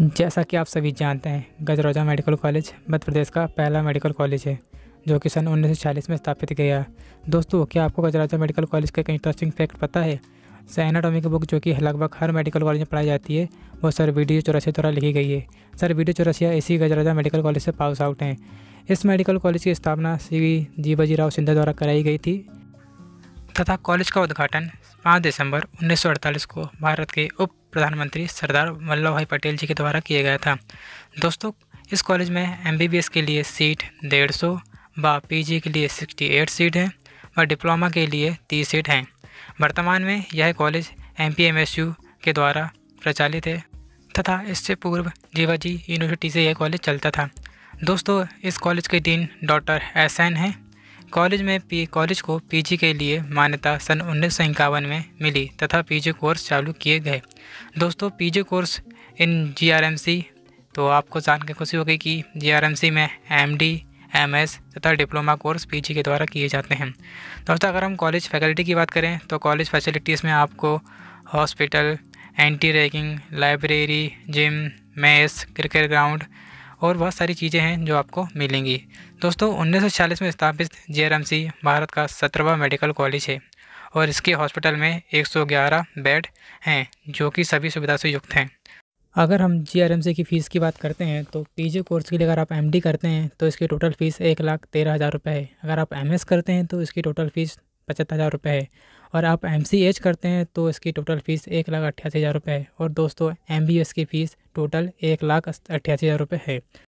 जैसा कि आप सभी जानते हैं गजरोजा मेडिकल कॉलेज मध्य प्रदेश का पहला मेडिकल कॉलेज है जो कि सन 1940 में स्थापित गया दोस्तों क्या आपको गजराजा मेडिकल कॉलेज का एक इंटरेस्टिंग फैक्ट पता है एनाटॉमी की बुक जो कि लगभग हर मेडिकल कॉलेज में पढ़ाई जाती है वो सर वीडियो चौरासी द्वारा लिखी गई है सर वीडियो चौरासिया इसी गजराजा मेडिकल कॉलेज से पास आउट हैं इस मेडिकल कॉलेज की स्थापना श्री जीवाजी राव सिंधा द्वारा कराई गई थी तथा कॉलेज का उद्घाटन पाँच दिसंबर 1948 को भारत के उप प्रधानमंत्री सरदार वल्लभ भाई पटेल जी के द्वारा किया गया था दोस्तों इस कॉलेज में एम के लिए सीट डेढ़ सौ व पी के लिए 68 सीट हैं व डिप्लोमा के लिए 30 सीट हैं वर्तमान में यह कॉलेज एम के द्वारा प्रचालित है तथा इससे पूर्व जीवाजी यूनिवर्सिटी से यह कॉलेज चलता था दोस्तों इस कॉलेज के डीन डॉक्टर एस एन हैं कॉलेज में पी कॉलेज को पीजी के लिए मान्यता सन उन्नीस में मिली तथा पीजी कोर्स चालू किए गए दोस्तों पीजी कोर्स इन जीआरएमसी तो आपको जान के खुशी होगी कि जीआरएमसी में एमडी एमएस तथा डिप्लोमा कोर्स पीजी के द्वारा किए जाते हैं दोस्तों अगर हम कॉलेज फैकल्टी की बात करें तो कॉलेज फैसिलिटीज़ में आपको hospital anti ragging library gym mess cricket ground और बहुत सारी चीज़ें हैं जो आपको मिलेंगी दोस्तों उन्नीस में स्थापित जे भारत का सत्रहवा मेडिकल कॉलेज है और इसके हॉस्पिटल में 111 बेड हैं जो कि सभी सुविधा से युक्त हैं अगर हम जी की फ़ीस की बात करते हैं तो पीजी कोर्स के लिए अगर आप एमडी करते हैं तो इसकी टोटल फ़ीस एक लाख तेरह हज़ार रुपये है अगर आप एमएस करते हैं तो इसकी टोटल फ़ीस पचहत्तर हज़ार रुपये है और आप एम करते हैं तो इसकी टोटल फ़ीस एक लाख अट्ठासी हज़ार रुपये है और दोस्तों एम की फ़ीस टोटल एक लाख अट्ठासी हज़ार रुपये है